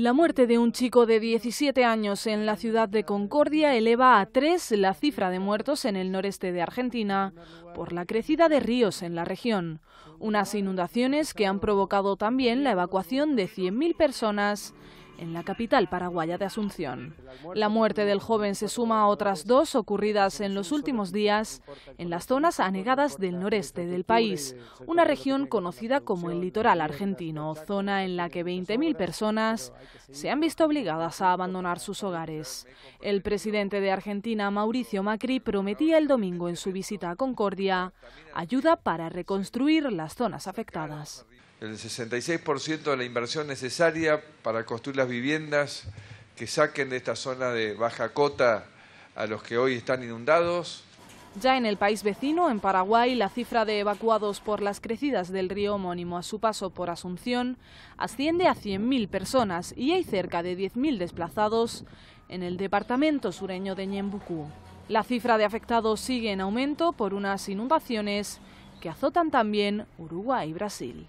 La muerte de un chico de 17 años en la ciudad de Concordia eleva a tres la cifra de muertos en el noreste de Argentina por la crecida de ríos en la región, unas inundaciones que han provocado también la evacuación de 100.000 personas en la capital paraguaya de Asunción. La muerte del joven se suma a otras dos ocurridas en los últimos días en las zonas anegadas del noreste del país, una región conocida como el litoral argentino, zona en la que 20.000 personas se han visto obligadas a abandonar sus hogares. El presidente de Argentina, Mauricio Macri, prometía el domingo en su visita a Concordia ayuda para reconstruir las zonas afectadas el 66% de la inversión necesaria para construir las viviendas que saquen de esta zona de baja cota a los que hoy están inundados. Ya en el país vecino, en Paraguay, la cifra de evacuados por las crecidas del río homónimo a su paso por Asunción asciende a 100.000 personas y hay cerca de 10.000 desplazados en el departamento sureño de Ñembucú. La cifra de afectados sigue en aumento por unas inundaciones que azotan también Uruguay y Brasil.